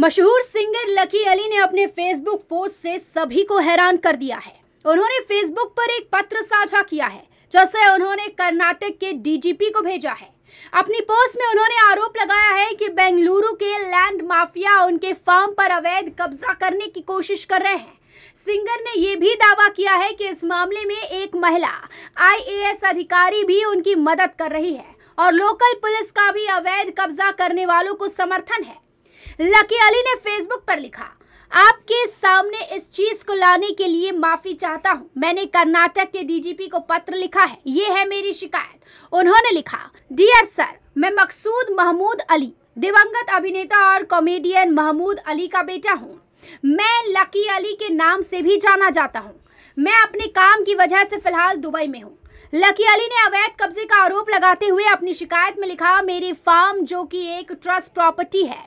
मशहूर singer lucky Ali ने अपने फेसबुक पोस्ट से सभी को हैरान कर दिया है उन्होंने फेसबुक पर एक पत्र साझा किया है जैसे उन्होंने कर्नाटक के डीजीपी को भेजा है अपनी पोस्ट में उन्होंने आरोप लगाया है कि बेंगलुरु के लैंड माफिया उनके फार्म पर अवैध कब्जा करने की कोशिश कर रहे हैं सिंगर ने यह भी दावा किया है कि इस मामले में एक महिला आईएएस अधिकारी भी उनकी मदद कर रही है और लोकल पुलिस का भी अवैध कब्जा करने वालों को समर्थन है लकी अली ने फेसबुक पर लिखा आपके सामने इस चीज को लाने के लिए माफी चाहता हूं। मैंने कर्नाटक के डीजीपी को पत्र लिखा है ये है मेरी शिकायत उन्होंने लिखा डियर सर मैं मकसूद महमूद अली दिवंगत अभिनेता और कॉमेडियन महमूद अली का बेटा हूँ मैं लकी अली के नाम से भी जाना जाता हूँ मैं अपने काम की वजह से फिलहाल दुबई में हूँ लकी अली ने अवैध कब्जे का आरोप लगाते हुए अपनी शिकायत में लिखा मेरी फार्म जो कि एक ट्रस्ट प्रॉपर्टी है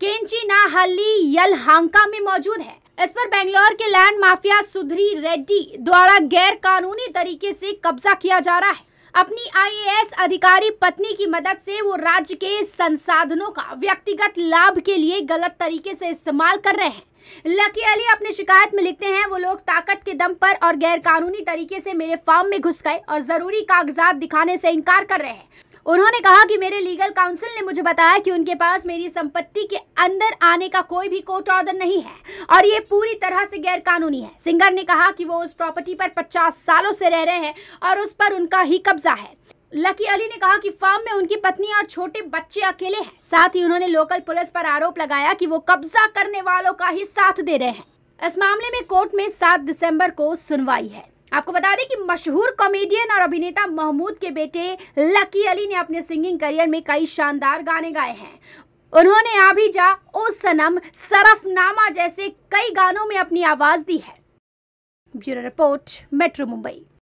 केंची नाहली यलहांका में मौजूद है इस पर बेंगलोर के लैंड माफिया सुधरी रेड्डी द्वारा गैर कानूनी तरीके से कब्जा किया जा रहा है अपनी आईएएस अधिकारी पत्नी की मदद से वो राज्य के संसाधनों का व्यक्तिगत लाभ के लिए गलत तरीके से इस्तेमाल कर रहे हैं लकी अली अपनी शिकायत में लिखते हैं वो लोग ताकत के दम पर और गैर कानूनी तरीके से मेरे फार्म में घुस गए और जरूरी कागजात दिखाने से इनकार कर रहे हैं उन्होंने कहा कि मेरे लीगल काउंसिल ने मुझे बताया कि उनके पास मेरी संपत्ति के अंदर आने का कोई भी कोर्ट ऑर्डर नहीं है और ये पूरी तरह से कानूनी है सिंगर ने कहा कि वो उस प्रॉपर्टी पर पचास सालों से रह रहे हैं और उस पर उनका ही कब्जा है लकी अली ने कहा कि फार्म में उनकी पत्नी और छोटे बच्चे अकेले हैं साथ ही उन्होंने लोकल पुलिस पर आरोप लगाया कि वो कब्जा करने वालों का ही साथ दे रहे हैं इस मामले में कोर्ट में 7 दिसंबर को सुनवाई है आपको बता दें कि मशहूर कॉमेडियन और अभिनेता महमूद के बेटे लकी अली ने अपने सिंगिंग करियर में कई शानदार गाने गाए हैं उन्होंने अभी जा ओ सनम सरफनामा जैसे कई गानों में अपनी आवाज दी है ब्यूरो रिपोर्ट मेट्रो मुंबई